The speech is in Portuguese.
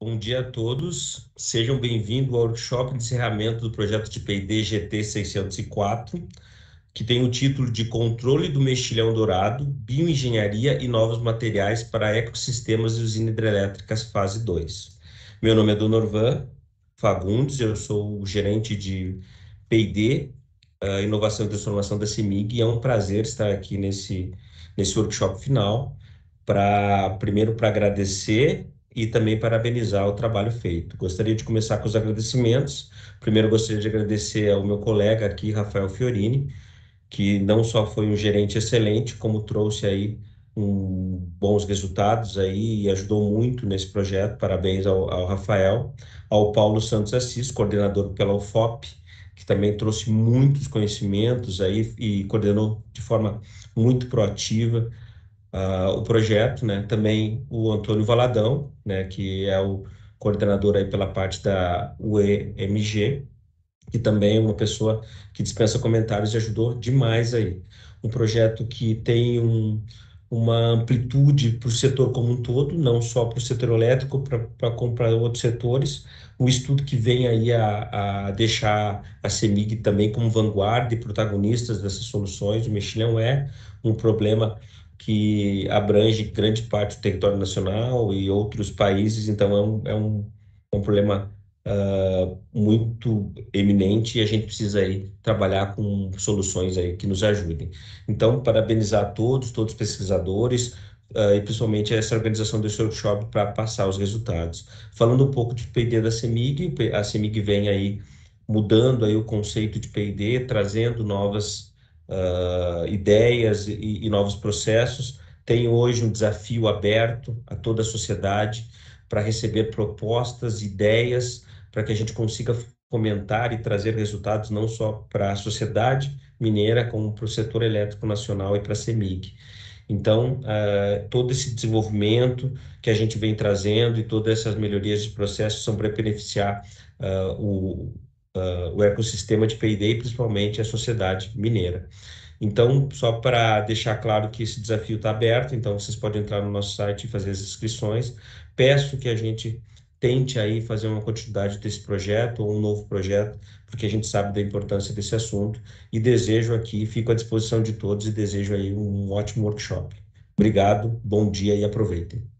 Bom dia a todos. Sejam bem-vindos ao workshop de encerramento do projeto de P&D GT 604, que tem o título de Controle do Mexilhão Dourado, Bioengenharia e Novos Materiais para Ecossistemas e Usinas Hidrelétricas Fase 2. Meu nome é Donorvan Fagundes, eu sou o gerente de P&D, eh, Inovação e Transformação da CIMIG, e é um prazer estar aqui nesse, nesse workshop final, para primeiro para agradecer e também parabenizar o trabalho feito. Gostaria de começar com os agradecimentos. Primeiro, gostaria de agradecer ao meu colega aqui, Rafael Fiorini, que não só foi um gerente excelente, como trouxe aí um, bons resultados aí e ajudou muito nesse projeto. Parabéns ao, ao Rafael, ao Paulo Santos Assis, coordenador pela UFOP, que também trouxe muitos conhecimentos aí e coordenou de forma muito proativa uh, o projeto, né? Também o Antônio Valadão, né? Que é o coordenador aí pela parte da UEMG, que também é uma pessoa que dispensa comentários e ajudou demais aí. Um projeto que tem um, uma amplitude para o setor como um todo, não só para o setor elétrico, para comprar outros setores. Um estudo que vem aí a, a deixar a CEMIG também como vanguarda e protagonistas dessas soluções. O mexilhão é um problema que abrange grande parte do território nacional e outros países, então é um, é um, é um problema uh, muito eminente e a gente precisa aí trabalhar com soluções aí que nos ajudem. Então, parabenizar a todos, todos os pesquisadores, Uh, e principalmente essa organização desse workshop para passar os resultados. Falando um pouco de P&D da CEMIG, a CEMIG vem aí mudando aí o conceito de P&D, trazendo novas uh, ideias e, e, novos processos, tem hoje um desafio aberto a toda a sociedade para receber propostas, ideias, para que a gente consiga fomentar e trazer resultados não só para a sociedade mineira, como para o setor elétrico nacional e para a CEMIG. Então, uh, todo esse desenvolvimento que a gente vem trazendo e todas essas melhorias de processo são para beneficiar uh, o, uh, o ecossistema de P&D e principalmente a sociedade mineira. Então, só para deixar claro que esse desafio está aberto, então vocês podem entrar no nosso site e fazer as inscrições. Peço que a gente tente aí fazer uma continuidade desse projeto ou um novo projeto, porque a gente sabe da importância desse assunto e desejo aqui, fico à disposição de todos e desejo aí um ótimo workshop. Obrigado, bom dia e aproveitem.